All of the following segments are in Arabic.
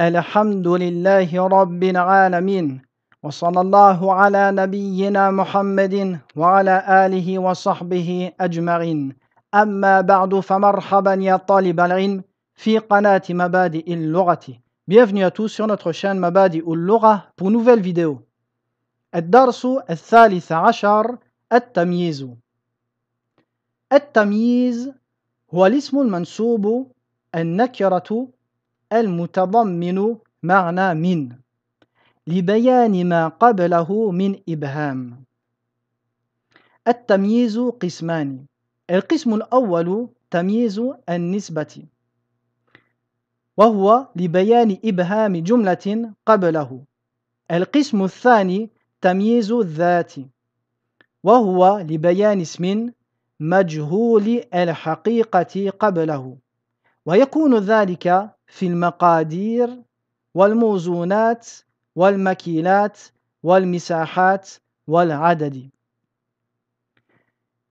الحمد لله رب العالمين وصلى الله على نبينا محمد وعلى آله وصحبه أجمعين أما بعد فمرحبا يا طالب العلم في قناة مبادئ اللغة Bienvenue à tous sur notre chaîne Mabadi ou Lora pour une nouvelle vidéo. الدرس الثالث عشر التمييز التمييز هو الاسم المنسوب النكرة المتضمن معنى من لبيان ما قبله من إبهام التمييز قسمان القسم الأول تمييز النسبة وهو لبيان إبهام جملة قبله القسم الثاني تمييز الذات وهو لبيان اسم مجهول الحقيقة قبله ويكون ذلك في المقادير والموزونات والمكيلات والمساحات والعدد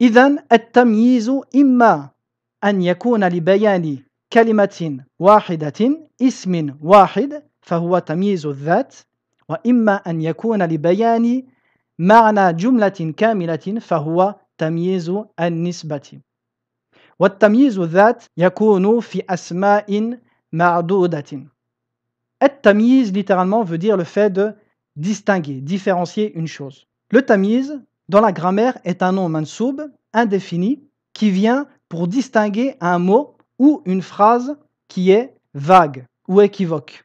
إذا التمييز إما أن يكون لبيان كلمة واحدة اسم واحد فهو تمييز الذات وإما أن يكون لبيان معنى جملة كاملة فهو تمييز النسبة Et الذات Et littéralement veut dire le fait de distinguer, différencier une chose. Le tamiz, dans la grammaire, est un nom mansoub, indéfini, qui vient pour distinguer un mot ou une phrase qui est vague ou équivoque.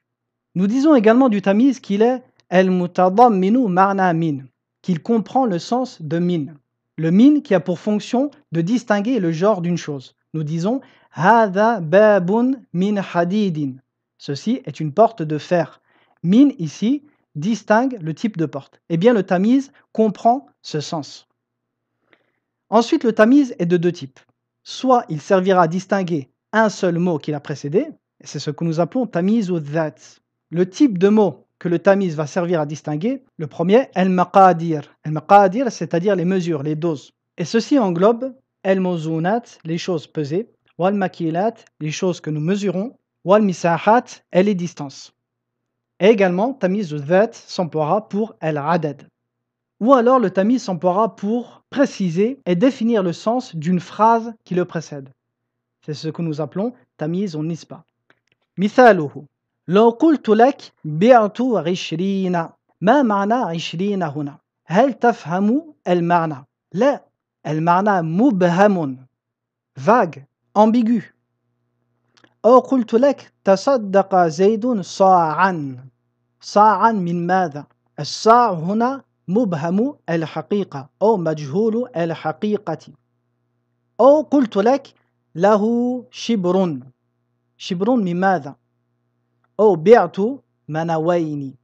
Nous disons également du tamiz qu'il est el minu marna min, qu'il comprend le sens de min » le min qui a pour fonction de distinguer le genre d'une chose. Nous disons Hada babun min hadidin. Ceci est une porte de fer. Min ici distingue le type de porte. Eh bien, le tamiz comprend ce sens. Ensuite, le tamiz est de deux types. Soit il servira à distinguer un seul mot qui l'a précédé, c'est ce que nous appelons tamiz ou that ». Le type de mot que le tamiz va servir à distinguer. Le premier, al-maqadir. Al-maqadir, c'est-à-dire les mesures, les doses. Et ceci englobe al les choses pesées, wal-makilat, les choses que nous mesurons, wal-misahat, et les distances. Et également, tamiz al-dhat s'emploiera pour al-adad. Ou alors le tamiz s'emploiera pour préciser et définir le sens d'une phrase qui le précède. C'est ce que nous appelons tamiz on nispa. Mithaluhu. لو قلت لك بعت عشرين ما معنى عشرين هنا؟ هل تفهم المعنى؟ لا المعنى مبهم فاغ امبيغو أو قلت لك تصدق زيد صاعا صاعا من ماذا؟ الصاع هنا مبهم الحقيقة أو مجهول الحقيقة أو قلت لك له شبر شبر من ماذا؟ أو بعت منوين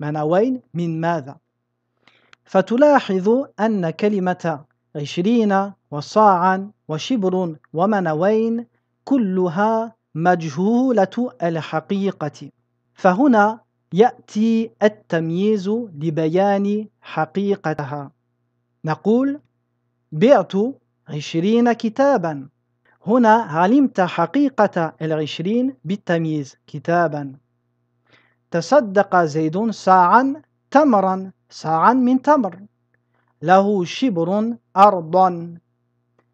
منوين من ماذا فتلاحظ أن كلمة عشرين وصاعا وشبر ومنوين كلها مجهولة الحقيقة فهنا يأتي التمييز لبيان حقيقتها نقول بعت عشرين كتابا هنا علمت حقيقة العشرين بالتمييز كتابا تصدق زيد ساعا تمرا ساعا من تمر له شبر أرضا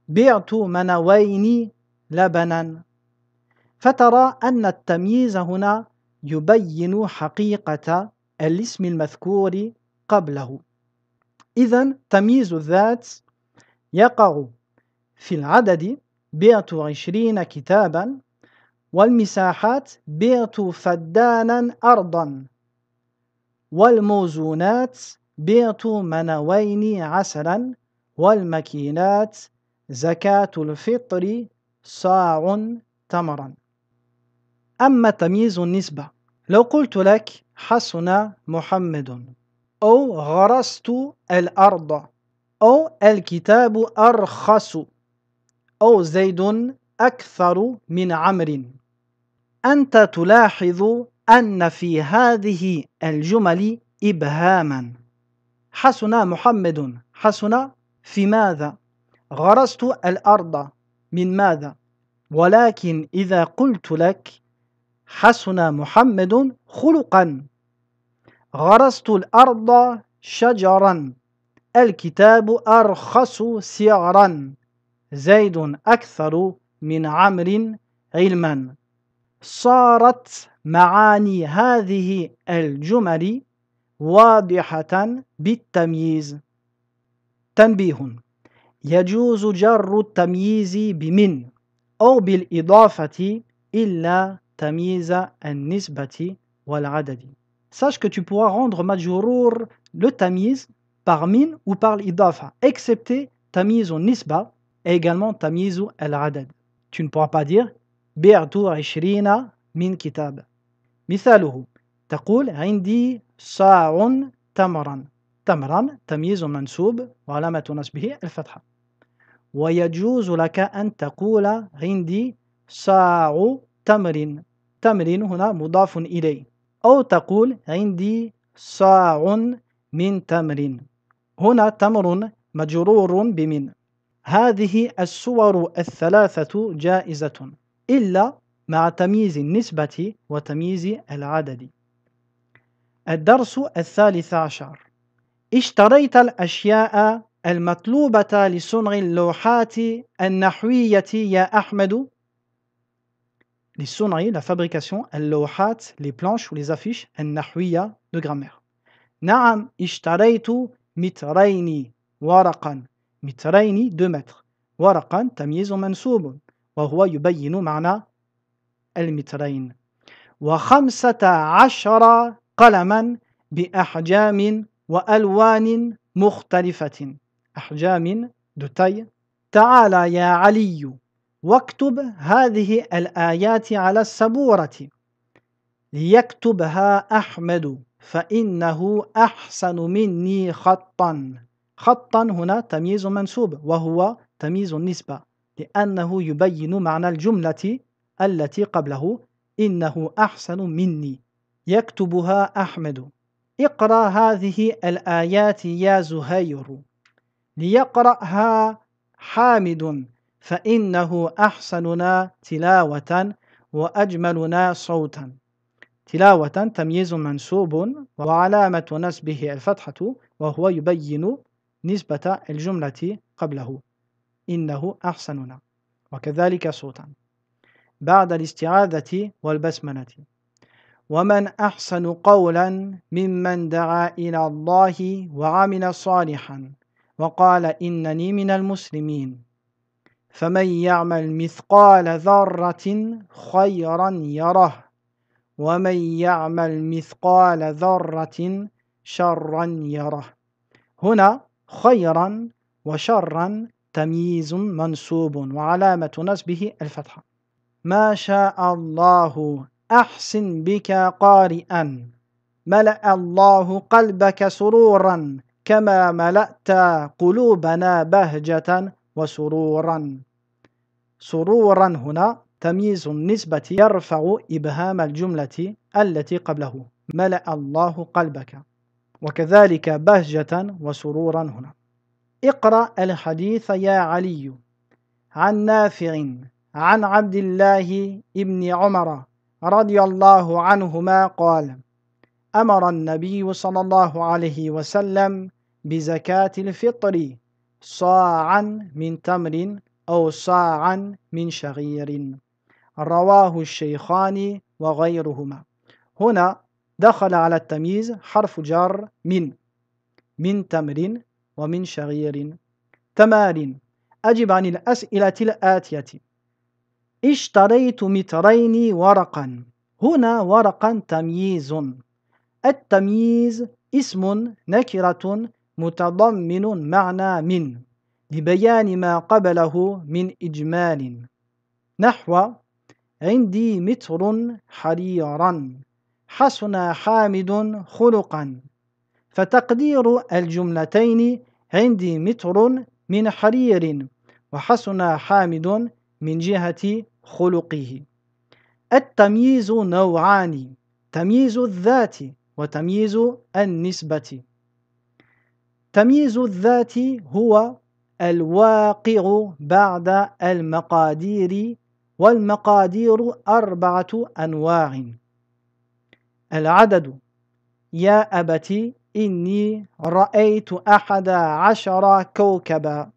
بعت منوين لبنا فترى أن التمييز هنا يبين حقيقة الاسم المذكور قبله إذا تمييز الذات يقع في العدد بعت عشرين كتابا والمساحات بعت فدانا أرضا والموزونات بعت منوين عسلا والمكينات زكاة الفطر صاع تمرا أما تمييز النسبة لو قلت لك حسن محمد أو غرست الأرض أو الكتاب أرخص أو زيد أكثر من عمر أنت تلاحظ أن في هذه الجمل إبهاما حسن محمد حسن في ماذا غرست الأرض من ماذا ولكن إذا قلت لك حسن محمد خلقا غرست الأرض شجرا الكتاب أرخص سعرا زيد أكثر من عمر علما صارت معاني هذه الجمل واضحة بالتمييز تنبيه يجوز جر التمييز بمن أو بالإضافة إلا تمييز النسبة والعدد Sache que tu pourras rendre majrour le tamiz par min ou par l'idafa, excepté tamiz au nisba, et également tamyizu al-adad. Tu ne pourras pas dire بعتو عشرين من كتاب مثاله تقول عندي صاع تمرا تمرا تمييز منسوب وعلامة نصبه الفتحة ويجوز لك أن تقول عندي صاع تمر تمر هنا مضاف إليه أو تقول عندي صاع من تمر هنا تمر مجرور بمن هذه الصور الثلاثة جائزة إلا مع تمييز النسبة وتمييز العدد الدرس الثالث عشر اشتريت الأشياء المطلوبة لصنع اللوحات النحوية يا أحمد لصنع لا فابريكاسيون اللوحات لي بلانش ou النحوية دو grammaire نعم اشتريت مترين ورقا مترين دو متر ورقا تمييز منسوب وهو يبين معنى المترين وخمسة عشر قلما بأحجام وألوان مختلفة أحجام دتي تعال يا علي واكتب هذه الآيات على السبورة ليكتبها أحمد فإنه أحسن مني خطا خطا هنا تمييز منسوب وهو تمييز النسبة لأنه يبين معنى الجملة التي قبله إنه أحسن مني يكتبها أحمد اقرأ هذه الآيات يا زهير ليقرأها حامد فإنه أحسننا تلاوة وأجملنا صوتا تلاوة تمييز منسوب وعلامة نسبه الفتحة وهو يبين نسبة الجملة قبله إنه أحسننا وكذلك صوتا بعد الاستعاذة والبسملة ومن أحسن قولا ممن دعا إلى الله وعمل صالحا وقال إنني من المسلمين فمن يعمل مثقال ذرة خيرا يره ومن يعمل مثقال ذرة شرا يره هنا خيرا وشرا تمييز منصوب وعلامة نصبه الفتحة ما شاء الله أحسن بك قارئا ملأ الله قلبك سرورا كما ملأت قلوبنا بهجة وسرورا سرورا هنا تمييز النسبة يرفع إبهام الجملة التي قبله ملأ الله قلبك وكذلك بهجة وسرورا هنا اقرأ الحديث يا علي عن نافع عن عبد الله ابن عمر رضي الله عنهما قال أمر النبي صلى الله عليه وسلم بزكاة الفطر صاعا من تمر أو صاعا من شعير رواه الشيخان وغيرهما هنا دخل على التمييز حرف جر من من تمر ومن شغير تمار أجب عن الأسئلة الآتية اشتريت مترين ورقا هنا ورقا تمييز التمييز اسم نكرة متضمن معنى من لبيان ما قبله من إجمال نحو عندي متر حريرا حسن حامد خلقا فتقدير الجملتين عندي متر من حرير وحسن حامد من جهة خلقه التمييز نوعان تمييز الذات وتمييز النسبة تمييز الذات هو الواقع بعد المقادير والمقادير أربعة أنواع العدد يا أبتي إني رأيت أحد عشر كوكبا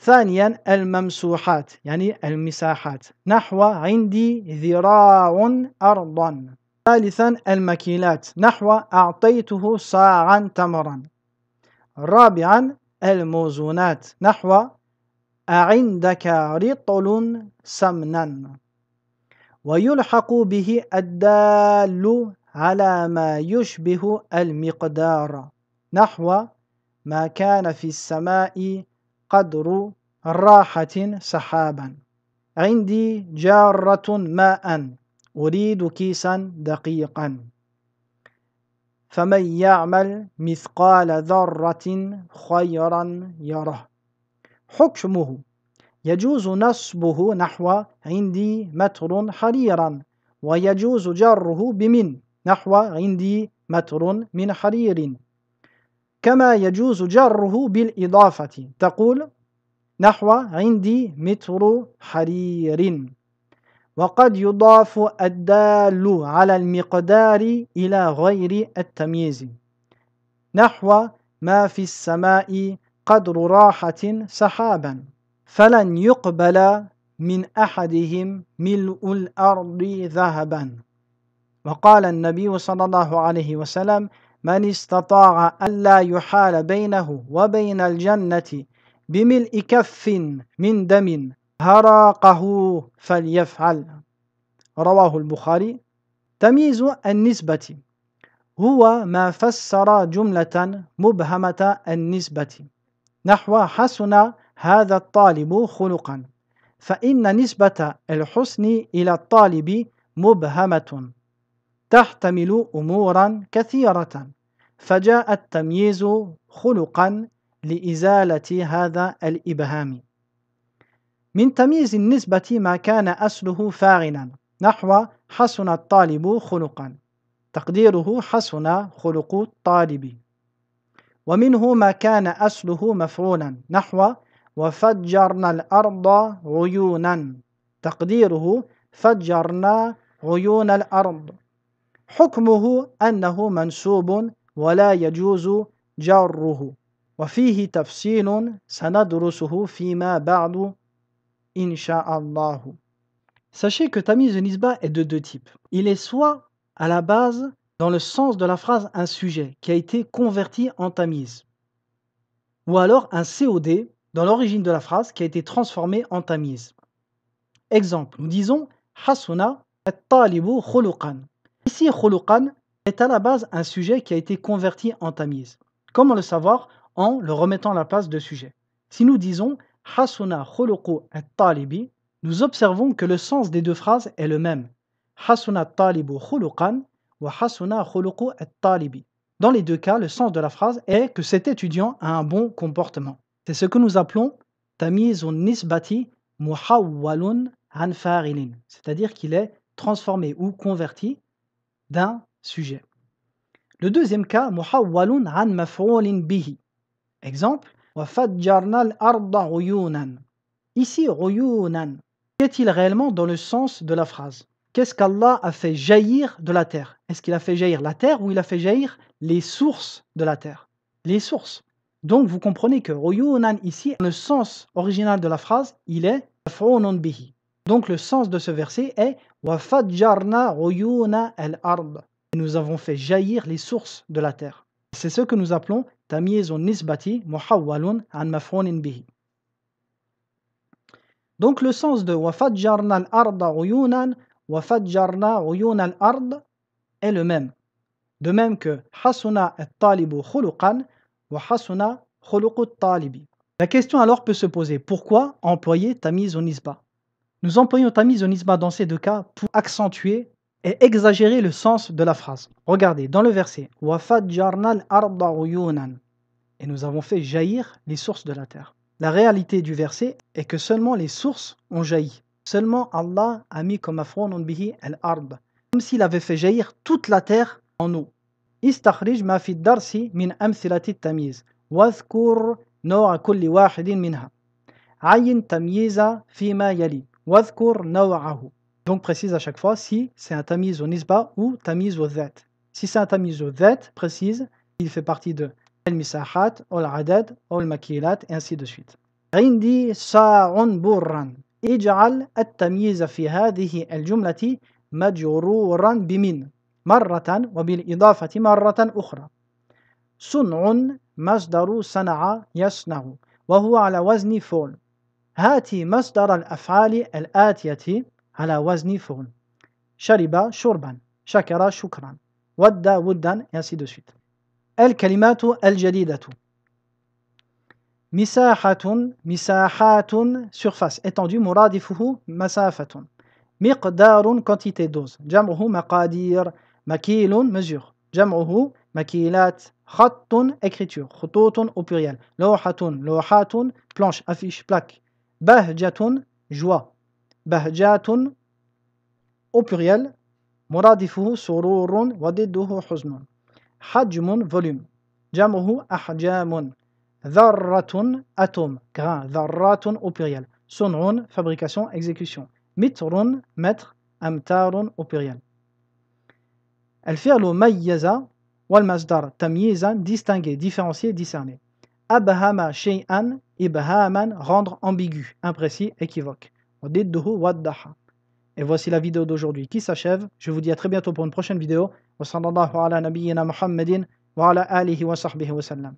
ثانيا الممسوحات يعني المساحات نحو عندي ذراع أرضا ثالثا المكيلات نحو أعطيته صاعا تمرا رابعا الموزونات نحو أعندك رطل سمنا ويلحق به الدال على ما يشبه المقدار نحو ما كان في السماء قدر راحة سحابا عندي جارة ماء أريد كيسا دقيقا فمن يعمل مثقال ذرة خيرا يره حكمه يجوز نصبه نحو عندي متر حريرا ويجوز جره بمن نحو عندي متر من حرير كما يجوز جره بالإضافة تقول نحو عندي متر حرير وقد يضاف الدال على المقدار إلى غير التمييز نحو ما في السماء قدر راحة سحابا فلن يقبل من أحدهم ملء الأرض ذهبا وقال النبي صلى الله عليه وسلم من استطاع ألا يحال بينه وبين الجنة بملء كف من دم هراقه فليفعل رواه البخاري تمييز النسبة هو ما فسر جملة مبهمة النسبة نحو حسن هذا الطالب خلقا فإن نسبة الحسن إلى الطالب مبهمة تحتمل أمورا كثيرة فجاء التمييز خلقا لإزالة هذا الإبهام من تمييز النسبة ما كان أصله فاعلا نحو حسن الطالب خلقا تقديره حسن خلق الطالب ومنه ما كان أصله مفعولا نحو وفجرنا الأرض عيونا تقديره فجرنا عيون الأرض Sachez que Tamiz Nisba est de deux types. Il est soit à la base, dans le sens de la phrase, un sujet qui a été converti en Tamiz, ou alors un COD dans l'origine de la phrase qui a été transformé en Tamiz. Exemple, nous disons Hasuna talibu Ici, khuluqan est à la base un sujet qui a été converti en tamiz. Comment le savoir En le remettant à la place de sujet. Si nous disons hasuna khuluqu at-talibi, nous observons que le sens des deux phrases est le même. Hasuna talibu khuluqan wa hasuna khuluqu at-talibi. Dans les deux cas, le sens de la phrase est que cet étudiant a un bon comportement. C'est ce que nous appelons tamizun nisbati muhawwalun an c'est-à-dire qu'il est transformé ou converti d'un sujet. Le deuxième cas, muhawwalun an maf'oulin bihi. Exemple, Ici, uyunan. Qu'est-il réellement dans le sens de la phrase Qu'est-ce qu'Allah a fait jaillir de la terre Est-ce qu'il a fait jaillir la terre ou il a fait jaillir les sources de la terre Les sources. Donc vous comprenez que uyunan ici, le sens original de la phrase, il est bihi. Donc le sens de ce verset est al-ard. Nous avons fait jaillir les sources de la terre. C'est ce que nous appelons tamizun nisbati muhawwalun an mafronin bihi. Donc le sens de wafadjarna al-arda wa wafadjarna uyun al-ard est le même. De même que hasuna et talibu khuluqan wa hasuna talibi La question alors peut se poser pourquoi employer tamizun nisba nous employons tamiz Onisma dans ces deux cas pour accentuer et exagérer le sens de la phrase. Regardez, dans le verset Et nous avons fait jaillir les sources de la terre. La réalité du verset est que seulement les sources ont jailli. Seulement Allah a mis comme bihi al-ard, comme s'il avait fait jaillir toute la terre en eau. واذكر نوعه دونك بريسيز ا شاك فوا سي سي ان تمييز نسبه او تمييز ذات سي سي ان تمييز ذات بريسيز il fait partie de المساحات او العدد او المكيلات انسي دو سويت عندي ساع برا اجعل التمييز في هذه الجملة مجرورا بمن مرة وبالإضافة مرة أخرى صنع مصدر صنع يصنع وهو على وزن فول هاتي مصدر الأفعال الآتية على وزن فول شرب شربا شكر شكرا ود ودا ainsi دو سويت الكلمات الجديدة مساحة مساحات سرفاس étendue مرادفه مسافة مقدار كونتيتي دوز جمعه مقادير مكيل mesure جمعه مكيلات خط اكريتور خطوط او لوحة لوحات بلانش افيش بلاك Bahjatun, joie. Bahjatun, au pluriel. Muradifuhu, sururun, wadiduhu, huznun. Hajmun, volume. Jamuhu, ahjamun. Dharratun, atom. grain. Dharratun, au pluriel. Sunrun, fabrication, exécution. Mitrun, maître. Amtarun, au pluriel. الفعل wal Walmazdar, tamizan, distinguer différencier discerner abahama shay'an, Ibhaman, rendre ambigu, imprécis, équivoque. Et voici la vidéo d'aujourd'hui qui s'achève. Je vous dis à très bientôt pour une prochaine vidéo. Wa sallallahu ala nabiyyina Muhammadin wa ala alihi wa sahbihi wa sallam.